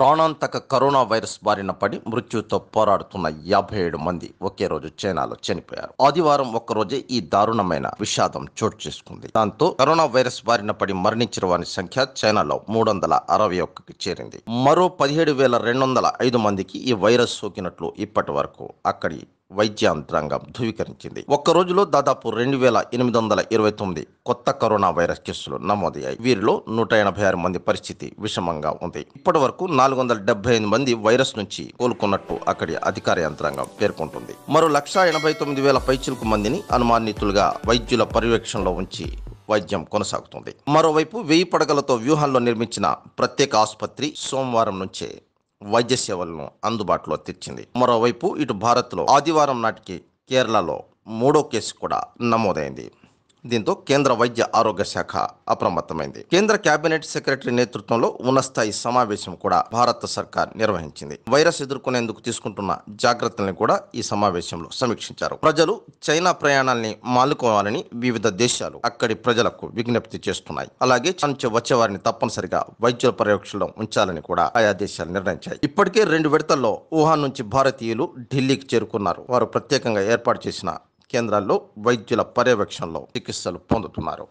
ప్రాణాంతక corona virus బారిన పడి మృత్యుతో పోరాడుతున్న యాభై ఏడు మంది ఒకే రోజు చైనాలో చనిపోయారు ఆదివారం ఒక్కరోజే ఈ దారుణమైన విషాదం చోటు చేసుకుంది దాంతో కరోనా వైరస్ బారిన పడి మరణించిన వారి సంఖ్య చైనాలో మూడు వందల అరవై ఒక్కకి చేరింది మరో పదిహేడు వేల రెండు వందల ఐదు మందికి ఈ వైరస్ సోకినట్లు ఇప్పటి వరకు అక్కడి వైద్యాంత్రాంగం ధృవీకరించింది ఒక్క రోజులో దాదాపు రెండు వేల ఎనిమిది వందల ఇరవై తొమ్మిది కొత్త కరోనా వైరస్ కేసులు నమోదయ్యాయి వీరిలో నూట ఎనభై ఆరు మంది పరిస్థితి విషమంగా ఉంది ఇప్పటి వరకు నాలుగు వందల డెబ్బై ఐదు మంది వైరస్ నుంచి కోలుకున్నట్టు అక్కడి అధికార యంత్రాంగం పేర్కొంటుంది మరో లక్ష ఎనభై తొమ్మిది వేల పైచిలకు మందిని అనుమానితులుగా వైద్యుల పర్యవేక్షణలో ఉంచి వైద్యం కొనసాగుతుంది మరోవైపు వెయ్యి పడగలతో వ్యూహాల్లో నిర్మించిన ప్రత్యేక ఆసుపత్రి సోమవారం నుంచే వైద్య సేవలను అందుబాటులో తెచ్చింది మరోవైపు ఇటు భారత్లో ఆదివారం నాటికి కేరళలో మూడో కేసు కూడా నమోదైంది దీంతో కేంద్ర వైద్య ఆరోగ్య శాఖ అప్రమత్తమైంది కేంద్ర కేబినెట్ సెక్రటరీ నేతృత్వంలో ఉన్నతస్థాయి సమావేశం కూడా భారత సర్కార్ నిర్వహించింది వైరస్ ఎదుర్కొనేందుకు తీసుకుంటున్న జాగ్రత్తల్ని కూడా ఈ సమావేశంలో సమీక్షించారు ప్రజలు చైనా ప్రయాణాల్ని మాలుకోవాలని వివిధ దేశాలు అక్కడి ప్రజలకు విజ్ఞప్తి చేస్తున్నాయి అలాగే వచ్చే వచ్చేవారిని తప్పనిసరిగా వైద్యుల పర్యవేక్షణలో ఉంచాలని కూడా ఆయా దేశాలు నిర్ణయించాయి ఇప్పటికే రెండు విడతల్లో వుహాన్ నుంచి భారతీయులు ఢిల్లీకి చేరుకున్నారు వారు ప్రత్యేకంగా ఏర్పాటు చేసిన కేంద్రాల్లో వైద్యుల పర్యవేక్షణలో చికిత్సలు పొందుతున్నారు